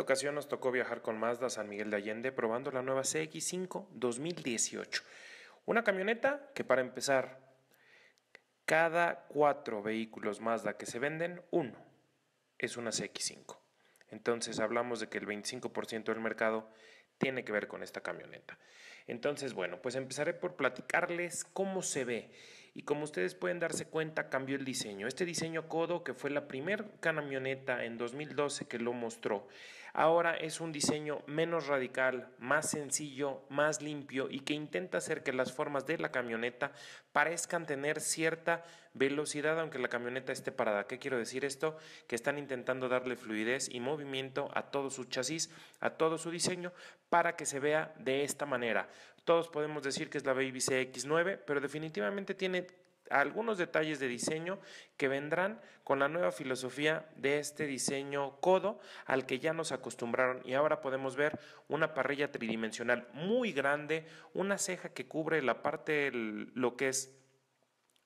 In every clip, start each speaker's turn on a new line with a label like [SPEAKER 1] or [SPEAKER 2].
[SPEAKER 1] ocasión nos tocó viajar con Mazda San Miguel de Allende probando la nueva CX5 2018. Una camioneta que para empezar, cada cuatro vehículos Mazda que se venden, uno es una CX5. Entonces hablamos de que el 25% del mercado tiene que ver con esta camioneta. Entonces, bueno, pues empezaré por platicarles cómo se ve. Y como ustedes pueden darse cuenta, cambió el diseño. Este diseño Codo, que fue la primera camioneta en 2012 que lo mostró, Ahora es un diseño menos radical, más sencillo, más limpio y que intenta hacer que las formas de la camioneta parezcan tener cierta velocidad aunque la camioneta esté parada. ¿Qué quiero decir esto? Que están intentando darle fluidez y movimiento a todo su chasis, a todo su diseño, para que se vea de esta manera. Todos podemos decir que es la Baby x 9 pero definitivamente tiene algunos detalles de diseño que vendrán con la nueva filosofía de este diseño codo al que ya nos acostumbraron y ahora podemos ver una parrilla tridimensional muy grande, una ceja que cubre la parte, lo que es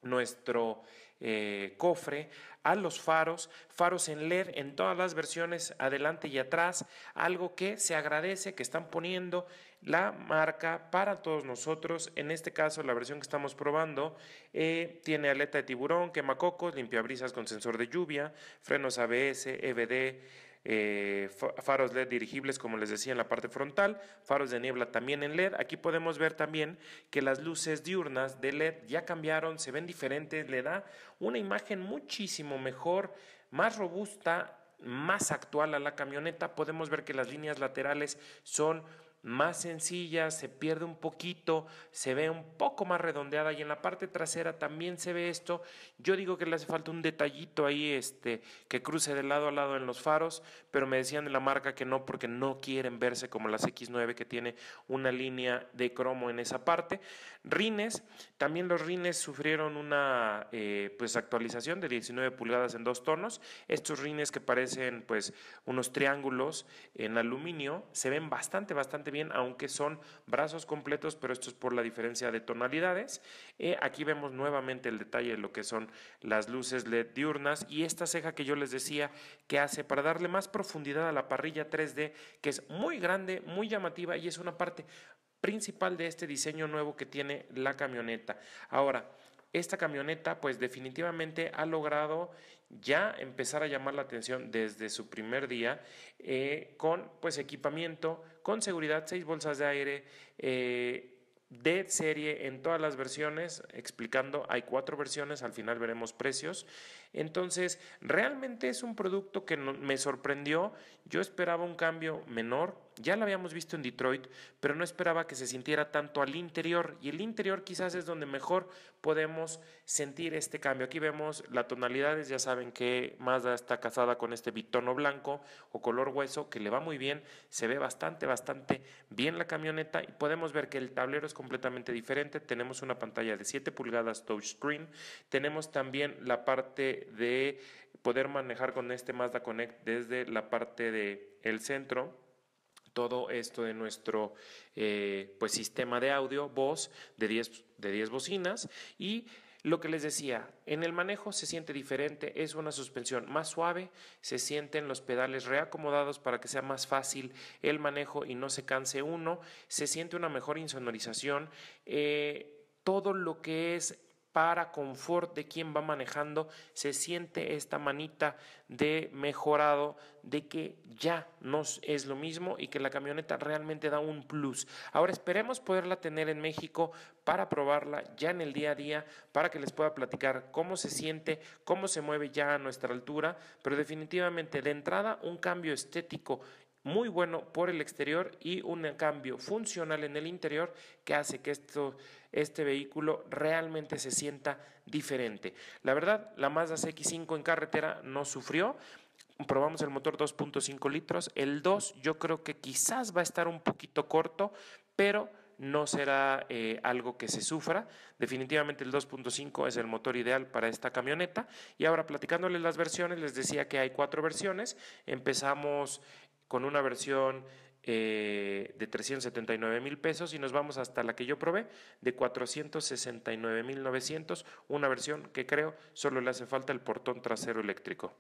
[SPEAKER 1] nuestro eh, cofre, a los faros, faros en LED en todas las versiones, adelante y atrás, algo que se agradece que están poniendo la marca para todos nosotros. En este caso, la versión que estamos probando eh, tiene aleta de tiburón, quemacocos, limpiabrisas con sensor de lluvia, frenos ABS, EBD eh, faros LED dirigibles, como les decía, en la parte frontal, faros de niebla también en LED. Aquí podemos ver también que las luces diurnas de LED ya cambiaron, se ven diferentes, le da una imagen muchísimo mejor, más robusta, más actual a la camioneta. Podemos ver que las líneas laterales son más sencilla, se pierde un poquito, se ve un poco más redondeada y en la parte trasera también se ve esto. Yo digo que le hace falta un detallito ahí este que cruce de lado a lado en los faros, pero me decían de la marca que no porque no quieren verse como las X9 que tiene una línea de cromo en esa parte. Rines, también los rines sufrieron una eh, pues actualización de 19 pulgadas en dos tonos. Estos rines que parecen pues unos triángulos en aluminio se ven bastante bastante aunque son brazos completos, pero esto es por la diferencia de tonalidades. Eh, aquí vemos nuevamente el detalle de lo que son las luces LED diurnas y esta ceja que yo les decía que hace para darle más profundidad a la parrilla 3D, que es muy grande, muy llamativa y es una parte principal de este diseño nuevo que tiene la camioneta. Ahora, esta camioneta pues definitivamente ha logrado ya empezar a llamar la atención desde su primer día eh, con pues equipamiento, con seguridad, seis bolsas de aire. Eh, de serie en todas las versiones, explicando, hay cuatro versiones, al final veremos precios. Entonces, realmente es un producto que me sorprendió, yo esperaba un cambio menor, ya la habíamos visto en Detroit, pero no esperaba que se sintiera tanto al interior. Y el interior quizás es donde mejor podemos sentir este cambio. Aquí vemos las tonalidades, ya saben que Mazda está casada con este bitono blanco o color hueso que le va muy bien. Se ve bastante, bastante bien la camioneta y podemos ver que el tablero es completamente diferente. Tenemos una pantalla de 7 pulgadas touchscreen. Tenemos también la parte de poder manejar con este Mazda Connect desde la parte del centro todo esto de nuestro eh, pues, sistema de audio, voz, de 10 de bocinas y lo que les decía, en el manejo se siente diferente, es una suspensión más suave, se sienten los pedales reacomodados para que sea más fácil el manejo y no se canse uno, se siente una mejor insonorización, eh, todo lo que es para confort de quien va manejando, se siente esta manita de mejorado, de que ya no es lo mismo y que la camioneta realmente da un plus. Ahora esperemos poderla tener en México para probarla ya en el día a día, para que les pueda platicar cómo se siente, cómo se mueve ya a nuestra altura, pero definitivamente de entrada un cambio estético muy bueno por el exterior y un cambio funcional en el interior que hace que esto, este vehículo realmente se sienta diferente. La verdad, la Mazda CX5 en carretera no sufrió. Probamos el motor 2.5 litros. El 2 yo creo que quizás va a estar un poquito corto, pero no será eh, algo que se sufra. Definitivamente el 2.5 es el motor ideal para esta camioneta. Y ahora platicándoles las versiones, les decía que hay cuatro versiones. Empezamos con una versión eh, de 379 mil pesos y nos vamos hasta la que yo probé de 469 mil 900, una versión que creo solo le hace falta el portón trasero eléctrico.